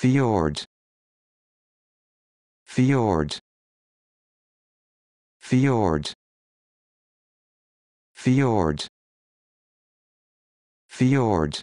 Fjord. Fjord. Fjord. Fjord. Fjord.